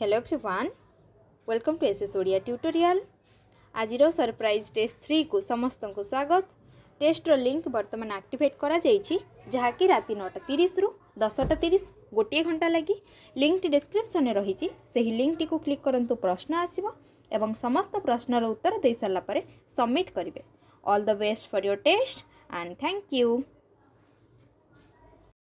hello everyone welcome to SS Odia tutorial ଆଜିର surprise test ଥ୍ରୀକୁ ସମସ୍ତଙ୍କୁ ସ୍ୱାଗତ ଟେଷ୍ଟର ଲିଙ୍କ୍ ବର୍ତ୍ତମାନ ଆକ୍ଟିଭେଟ୍ କରାଯାଇଛି ଯାହାକି ରାତି ନଅଟା ତିରିଶରୁ ଦଶଟା ତିରିଶ ଗୋଟିଏ ଘଣ୍ଟା ଲାଗି ଲିଙ୍କ୍ଟି ଡେସ୍କ୍ରିପ୍ସନ୍ରେ ରହିଛି ସେହି ଲିଙ୍କ୍ଟିକୁ କ୍ଲିକ୍ କରନ୍ତୁ ପ୍ରଶ୍ନ ଆସିବ ଏବଂ ସମସ୍ତ ପ୍ରଶ୍ନର ଉତ୍ତର ଦେଇସାରିଲା ପରେ ସବମିଟ୍ କରିବେ all the best for your test and thank you